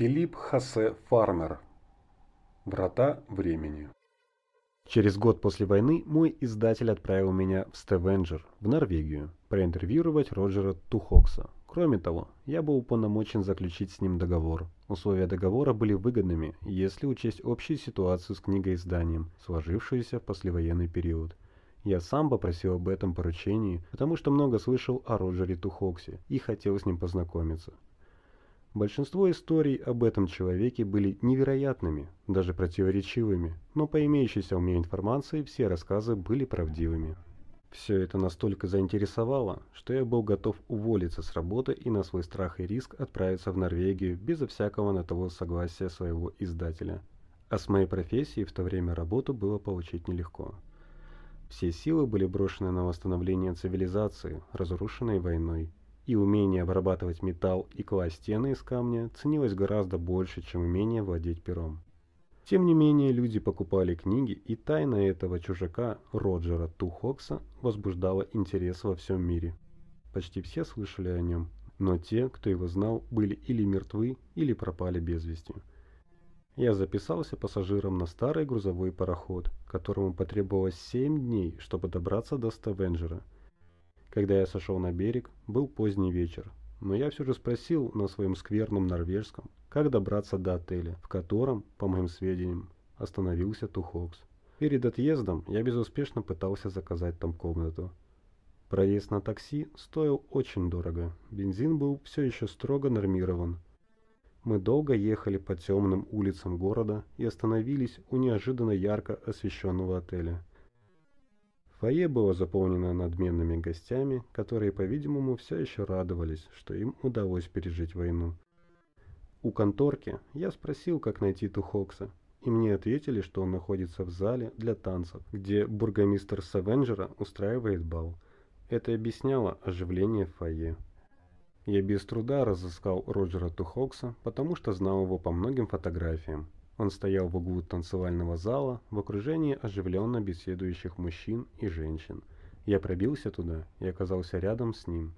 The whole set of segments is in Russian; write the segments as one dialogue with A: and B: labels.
A: Филипп Хассе Фармер. Врата времени. Через год после войны мой издатель отправил меня в Стевенджер, в Норвегию, проинтервьюировать Роджера Тухокса. Кроме того, я был уполномочен заключить с ним договор. Условия договора были выгодными, если учесть общую ситуацию с книгоизданием, сложившуюся в послевоенный период. Я сам попросил об этом поручении, потому что много слышал о Роджере Тухоксе и хотел с ним познакомиться. Большинство историй об этом человеке были невероятными, даже противоречивыми, но по имеющейся у меня информации все рассказы были правдивыми. Все это настолько заинтересовало, что я был готов уволиться с работы и на свой страх и риск отправиться в Норвегию безо всякого на того согласия своего издателя. А с моей профессией в то время работу было получить нелегко. Все силы были брошены на восстановление цивилизации, разрушенной войной, и умение обрабатывать металл и класть стены из камня ценилось гораздо больше, чем умение владеть пером. Тем не менее, люди покупали книги, и тайна этого чужака Роджера Тухокса возбуждала интерес во всем мире. Почти все слышали о нем, но те, кто его знал, были или мертвы, или пропали без вести. Я записался пассажиром на старый грузовой пароход, которому потребовалось 7 дней, чтобы добраться до Ставенджера – когда я сошел на берег, был поздний вечер, но я все же спросил на своем скверном норвежском, как добраться до отеля, в котором, по моим сведениям, остановился Тухокс. Перед отъездом я безуспешно пытался заказать там комнату. Проезд на такси стоил очень дорого, бензин был все еще строго нормирован. Мы долго ехали по темным улицам города и остановились у неожиданно ярко освещенного отеля – Фойе было заполнено надменными гостями, которые, по-видимому, все еще радовались, что им удалось пережить войну. У конторки я спросил, как найти Тухокса, и мне ответили, что он находится в зале для танцев, где бургомистр Савенджера устраивает бал. Это объясняло оживление в фойе. Я без труда разыскал Роджера Тухокса, потому что знал его по многим фотографиям. Он стоял в углу танцевального зала в окружении оживленно беседующих мужчин и женщин. Я пробился туда и оказался рядом с ним.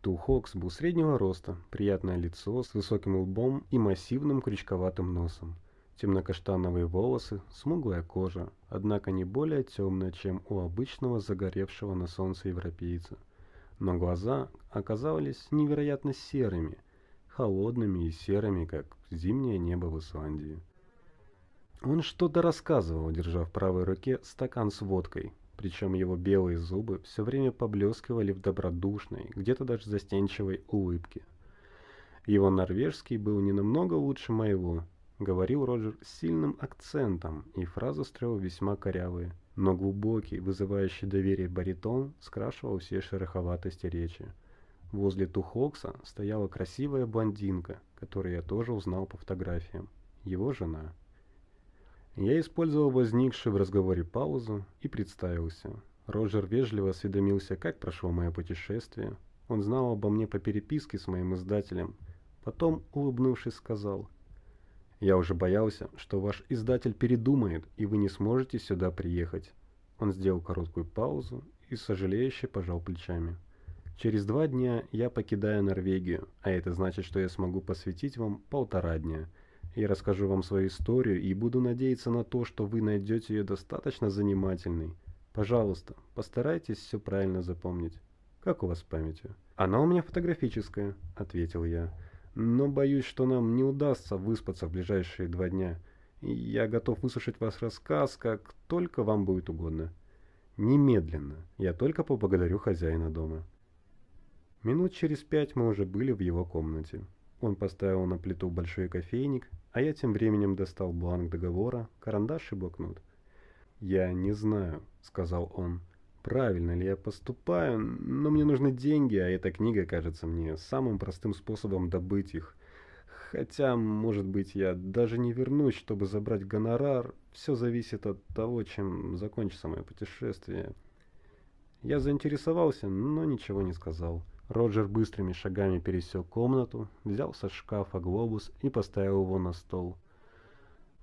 A: Тухокс был среднего роста, приятное лицо с высоким лбом и массивным крючковатым носом. Темнокаштановые волосы, смуглая кожа, однако не более темная, чем у обычного загоревшего на солнце европейца. Но глаза оказались невероятно серыми – холодными и серыми, как зимнее небо в Исландии. Он что-то рассказывал, держа в правой руке стакан с водкой, причем его белые зубы все время поблескивали в добродушной, где-то даже застенчивой улыбке. Его норвежский был не намного лучше моего, говорил Роджер с сильным акцентом, и фразы строил весьма корявые, но глубокий, вызывающий доверие баритон скрашивал все шероховатости речи. Возле Тухокса стояла красивая блондинка, которую я тоже узнал по фотографиям. Его жена. Я использовал возникшую в разговоре паузу и представился. Роджер вежливо осведомился, как прошло мое путешествие. Он знал обо мне по переписке с моим издателем. Потом, улыбнувшись, сказал, «Я уже боялся, что ваш издатель передумает, и вы не сможете сюда приехать». Он сделал короткую паузу и сожалеюще пожал плечами. Через два дня я покидаю Норвегию, а это значит, что я смогу посвятить вам полтора дня. Я расскажу вам свою историю и буду надеяться на то, что вы найдете ее достаточно занимательной. Пожалуйста, постарайтесь все правильно запомнить. Как у вас с памятью? Она у меня фотографическая, ответил я. Но боюсь, что нам не удастся выспаться в ближайшие два дня. Я готов выслушать вас рассказ, как только вам будет угодно. Немедленно. Я только поблагодарю хозяина дома. Минут через пять мы уже были в его комнате. Он поставил на плиту большой кофейник, а я тем временем достал бланк договора, карандаш и блокнот. «Я не знаю», — сказал он, — «правильно ли я поступаю, но мне нужны деньги, а эта книга кажется мне самым простым способом добыть их. Хотя, может быть, я даже не вернусь, чтобы забрать гонорар, все зависит от того, чем закончится мое путешествие». Я заинтересовался, но ничего не сказал. Роджер быстрыми шагами пересек комнату, взял со шкафа глобус и поставил его на стол.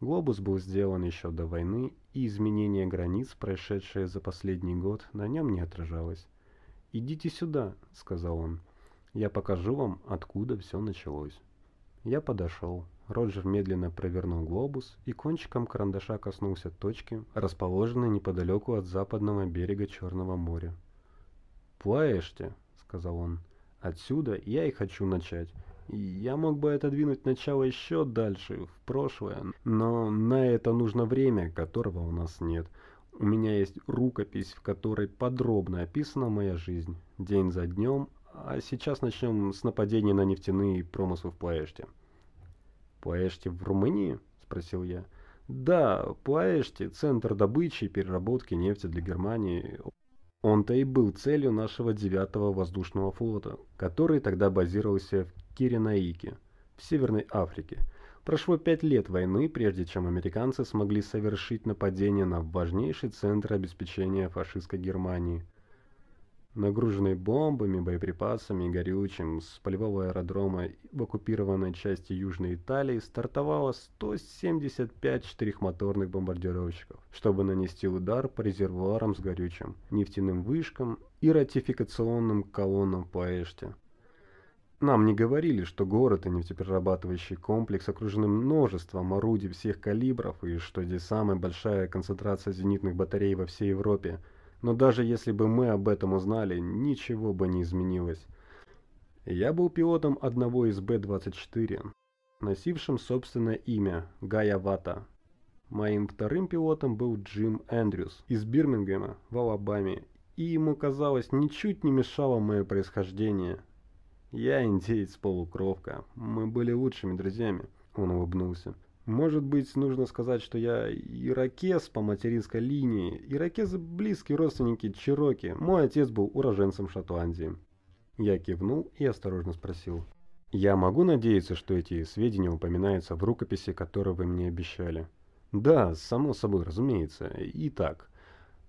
A: Глобус был сделан еще до войны, и изменение границ, прошедшее за последний год, на нем не отражалось. «Идите сюда», — сказал он. «Я покажу вам, откуда все началось». Я подошел. Роджер медленно провернул глобус и кончиком карандаша коснулся точки, расположенной неподалеку от западного берега Черного моря. «Плаешьте», сказал он. «Отсюда я и хочу начать. Я мог бы отодвинуть начало еще дальше, в прошлое, но на это нужно время, которого у нас нет. У меня есть рукопись, в которой подробно описана моя жизнь, день за днем, а сейчас начнем с нападения на нефтяные промыслы в Плаэште». «Плаэште в Румынии?» – спросил я. «Да, Плаэште – центр добычи и переработки нефти для Германии. Он-то и был целью нашего 9-го воздушного флота, который тогда базировался в Киренаике, в Северной Африке. Прошло пять лет войны, прежде чем американцы смогли совершить нападение на важнейший центр обеспечения фашистской Германии нагруженный бомбами, боеприпасами и горючим, с полевого аэродрома в оккупированной части Южной Италии стартовало 175 четырехмоторных бомбардировщиков, чтобы нанести удар по резервуарам с горючим, нефтяным вышкам и ратификационным колоннам по Эште. Нам не говорили, что город и нефтеперерабатывающий комплекс окружены множеством орудий всех калибров и что здесь самая большая концентрация зенитных батарей во всей Европе – но даже если бы мы об этом узнали, ничего бы не изменилось. Я был пилотом одного из Б-24, носившим собственное имя – Гая Вата. Моим вторым пилотом был Джим Эндрюс из Бирмингема в Алабаме, и ему, казалось, ничуть не мешало мое происхождение. Я индеец-полукровка, мы были лучшими друзьями, он улыбнулся. Может быть, нужно сказать, что я иракез по материнской линии. Иракезы – близкие родственники Чироки. Мой отец был уроженцем Шотландии. Я кивнул и осторожно спросил. Я могу надеяться, что эти сведения упоминаются в рукописи, которую вы мне обещали? Да, само собой, разумеется. Итак,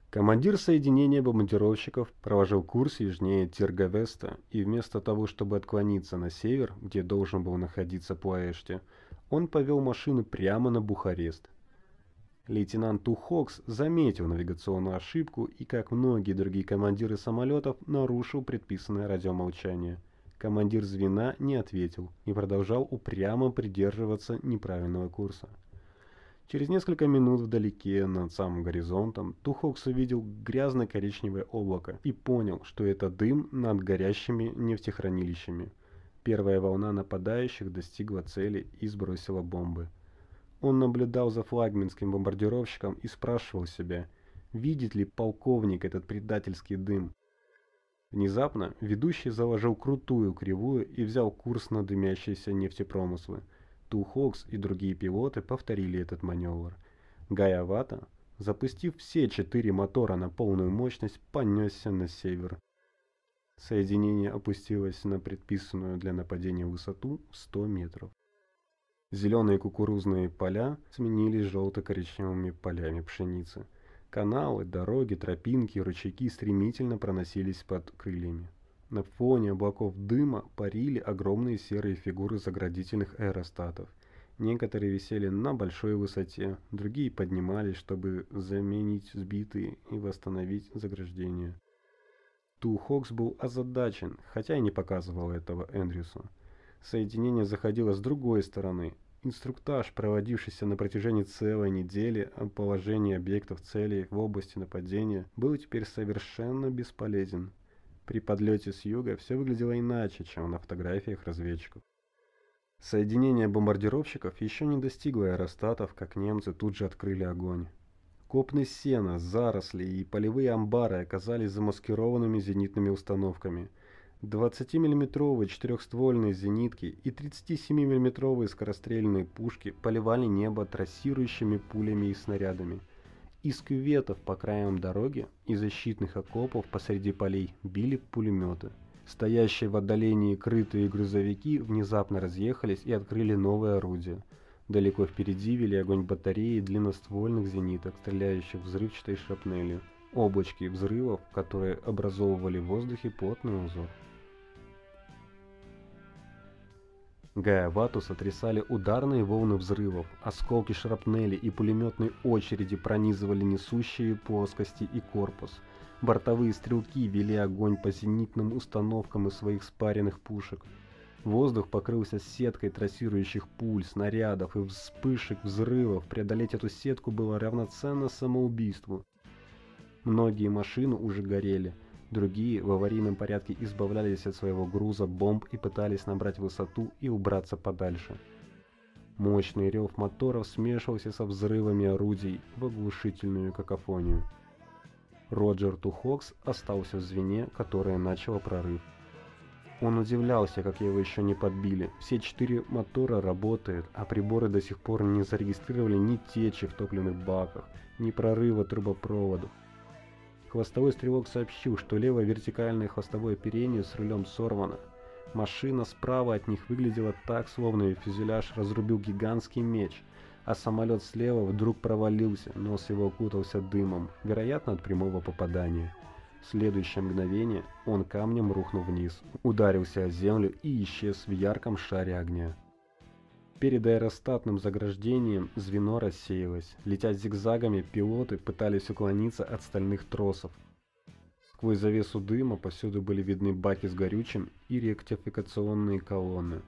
A: командир соединения бомбардировщиков проложил курс южнее Тиргавеста, и вместо того, чтобы отклониться на север, где должен был находиться Пуаэште, он повел машину прямо на Бухарест. Лейтенант Тухокс заметил навигационную ошибку и, как многие другие командиры самолетов, нарушил предписанное радиомолчание. Командир звена не ответил и продолжал упрямо придерживаться неправильного курса. Через несколько минут вдалеке, над самым горизонтом, Тухокс увидел грязно-коричневое облако и понял, что это дым над горящими нефтехранилищами – Первая волна нападающих достигла цели и сбросила бомбы. Он наблюдал за флагманским бомбардировщиком и спрашивал себя, видит ли полковник этот предательский дым. Внезапно ведущий заложил крутую кривую и взял курс на дымящиеся нефтепромыслы. Ту Хокс и другие пилоты повторили этот маневр. Гай Авата, запустив все четыре мотора на полную мощность, понесся на север. Соединение опустилось на предписанную для нападения высоту 100 метров. Зеленые кукурузные поля сменились желто-коричневыми полями пшеницы. Каналы, дороги, тропинки, ручейки стремительно проносились под крыльями. На фоне облаков дыма парили огромные серые фигуры заградительных аэростатов. Некоторые висели на большой высоте, другие поднимались, чтобы заменить сбитые и восстановить заграждение. Ту Хокс был озадачен, хотя и не показывал этого Эндрюсу. Соединение заходило с другой стороны. Инструктаж, проводившийся на протяжении целой недели о положении объектов целей в области нападения, был теперь совершенно бесполезен. При подлете с юга все выглядело иначе, чем на фотографиях разведчиков. Соединение бомбардировщиков еще не достигло аэростатов, как немцы тут же открыли огонь. Копны сена, заросли и полевые амбары оказались замаскированными зенитными установками. 20-миллиметровые четырехствольные зенитки и 37-миллиметровые скорострельные пушки поливали небо трассирующими пулями и снарядами. Из кюветов по краям дороги и защитных окопов посреди полей били пулеметы. Стоящие в отдалении крытые грузовики внезапно разъехались и открыли новые орудия. Далеко впереди вели огонь батареи длинноствольных зениток, стреляющих взрывчатой шрапнелью. Облачки взрывов, которые образовывали в воздухе плотный узор. Гая Вату сотрясали ударные волны взрывов, осколки шрапнели и пулеметной очереди пронизывали несущие плоскости и корпус. Бортовые стрелки вели огонь по зенитным установкам из своих спаренных пушек – Воздух покрылся сеткой трассирующих пуль, снарядов и вспышек взрывов. Преодолеть эту сетку было равноценно самоубийству. Многие машины уже горели. Другие в аварийном порядке избавлялись от своего груза бомб и пытались набрать высоту и убраться подальше. Мощный рев моторов смешивался со взрывами орудий в оглушительную какофонию. Роджер Тухокс остался в звене, которое начало прорыв. Он удивлялся, как его еще не подбили. Все четыре мотора работают, а приборы до сих пор не зарегистрировали ни течи в топливных баках, ни прорыва трубопроводу. Хвостовой стрелок сообщил, что левое вертикальное хвостовое оперение с рулем сорвано. Машина справа от них выглядела так, словно ее фюзеляж разрубил гигантский меч, а самолет слева вдруг провалился, нос его окутался дымом, вероятно от прямого попадания. В следующее мгновение он камнем рухнул вниз, ударился о землю и исчез в ярком шаре огня. Перед аэростатным заграждением звено рассеялось. Летя зигзагами, пилоты пытались уклониться от стальных тросов. Сквозь завесу дыма повсюду были видны баки с горючим и ректификационные колонны.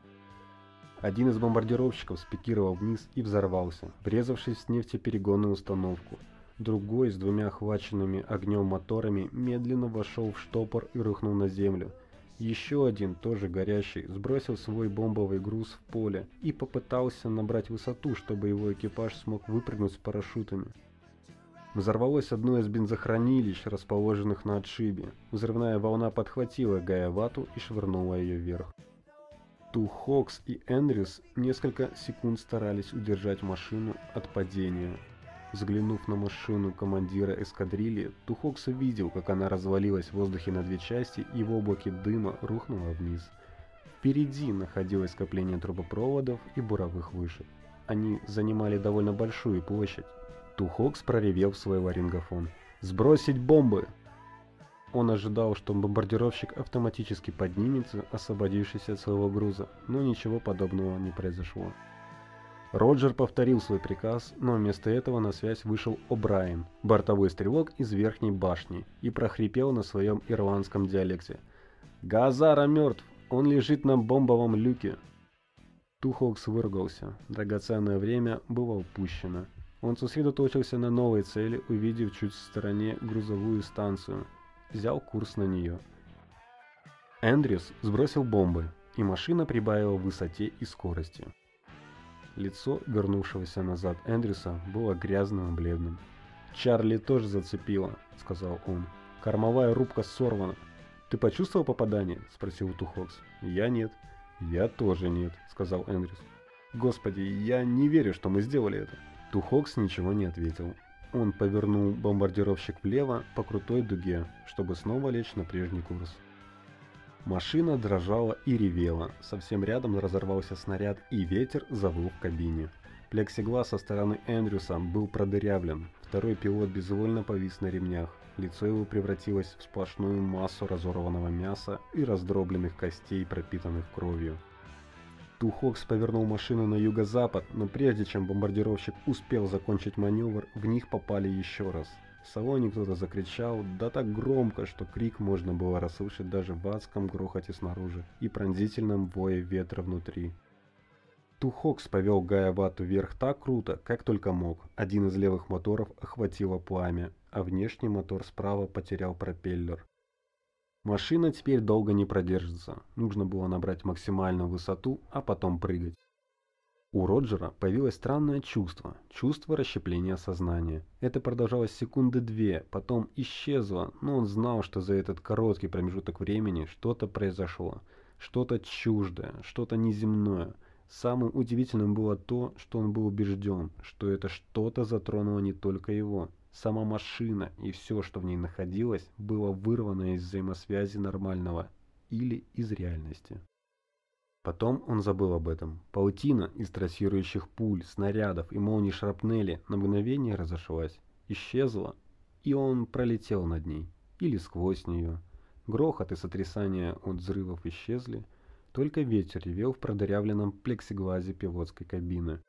A: Один из бомбардировщиков спикировал вниз и взорвался, врезавшись в нефтеперегонную установку – Другой с двумя охваченными огнем моторами медленно вошел в штопор и рухнул на землю. Еще один, тоже горящий, сбросил свой бомбовый груз в поле и попытался набрать высоту, чтобы его экипаж смог выпрыгнуть с парашютами. Взорвалось одно из бензохранилищ, расположенных на отшибе. Взрывная волна подхватила Гаявату и швырнула ее вверх. Ту Хокс и Энрис несколько секунд старались удержать машину от падения. Взглянув на машину командира эскадрильи, Тухокс увидел, как она развалилась в воздухе на две части и в облаке дыма рухнула вниз. Впереди находилось скопление трубопроводов и буровых вышек. Они занимали довольно большую площадь. Тухокс проревел в свой ларингофон. «Сбросить бомбы!» Он ожидал, что бомбардировщик автоматически поднимется, освободившись от своего груза, но ничего подобного не произошло. Роджер повторил свой приказ, но вместо этого на связь вышел О'Брайен, бортовой стрелок из верхней башни, и прохрипел на своем ирландском диалекте. «Газара мертв! Он лежит на бомбовом люке!» Тухокс выругался. Драгоценное время было упущено. Он сосредоточился на новой цели, увидев чуть в стороне грузовую станцию. Взял курс на нее. Эндрюс сбросил бомбы, и машина прибавила в высоте и скорости. Лицо вернувшегося назад Эндрюса было грязным и бледным. «Чарли тоже зацепило», — сказал он. «Кормовая рубка сорвана». «Ты почувствовал попадание?» — спросил Тухокс. «Я нет». «Я тоже нет», — сказал Эндрюс. «Господи, я не верю, что мы сделали это». Тухокс ничего не ответил. Он повернул бомбардировщик влево по крутой дуге, чтобы снова лечь на прежний курс. Машина дрожала и ревела, совсем рядом разорвался снаряд и ветер завыл в кабине. Плексиглаз со стороны Эндрюса был продырявлен, второй пилот безвольно повис на ремнях. Лицо его превратилось в сплошную массу разорванного мяса и раздробленных костей, пропитанных кровью. Тухокс повернул машину на юго-запад, но прежде чем бомбардировщик успел закончить маневр, в них попали еще раз – в салоне кто-то закричал, да так громко, что крик можно было расслышать даже в адском грохоте снаружи и пронзительном вое ветра внутри. Тухокс повел Гая Вату вверх так круто, как только мог. Один из левых моторов охватило пламя, а внешний мотор справа потерял пропеллер. Машина теперь долго не продержится. Нужно было набрать максимальную высоту, а потом прыгать. У Роджера появилось странное чувство, чувство расщепления сознания. Это продолжалось секунды две, потом исчезло, но он знал, что за этот короткий промежуток времени что-то произошло, что-то чуждое, что-то неземное. Самым удивительным было то, что он был убежден, что это что-то затронуло не только его. Сама машина и все, что в ней находилось, было вырвано из взаимосвязи нормального или из реальности. Потом он забыл об этом. Паутина из трассирующих пуль, снарядов и молний шрапнели на мгновение разошлась, исчезла, и он пролетел над ней, или сквозь нее. Грохот и сотрясание от взрывов исчезли, только ветер ревел в продырявленном плексиглазе пилотской кабины.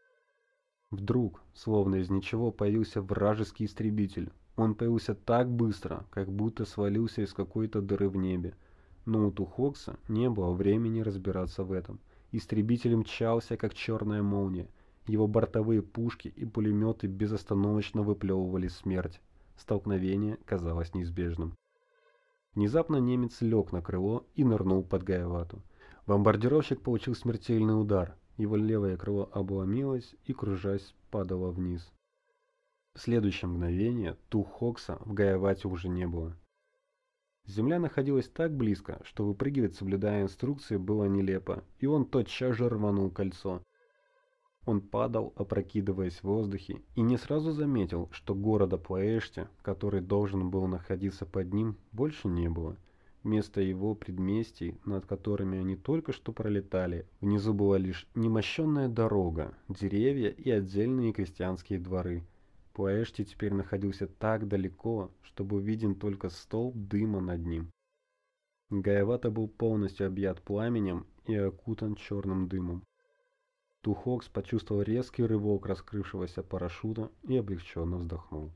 A: Вдруг, словно из ничего, появился вражеский истребитель. Он появился так быстро, как будто свалился из какой-то дыры в небе – но у Тухокса не было времени разбираться в этом. Истребитель мчался, как черная молния. Его бортовые пушки и пулеметы безостановочно выплевывали смерть. Столкновение казалось неизбежным. Внезапно немец лег на крыло и нырнул под Гаевату. Бомбардировщик получил смертельный удар. Его левое крыло обломилось и, кружась, падало вниз. В следующее мгновение Тухокса в Гаевате уже не было. Земля находилась так близко, что выпрыгивать, соблюдая инструкции, было нелепо, и он тотчас же рванул кольцо. Он падал, опрокидываясь в воздухе, и не сразу заметил, что города Плаэште, который должен был находиться под ним, больше не было. Вместо его предместий, над которыми они только что пролетали, внизу была лишь немощенная дорога, деревья и отдельные крестьянские дворы – Пуэшти теперь находился так далеко, чтобы виден только столб дыма над ним. Гаевата был полностью объят пламенем и окутан черным дымом. Тухокс почувствовал резкий рывок раскрывшегося парашюта и облегченно вздохнул.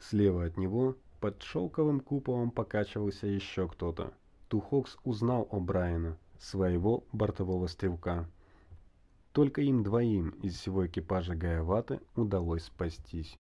A: Слева от него под шелковым куполом покачивался еще кто-то. Тухокс узнал О'Брайена, своего бортового стрелка. Только им двоим из всего экипажа Гаевата удалось спастись.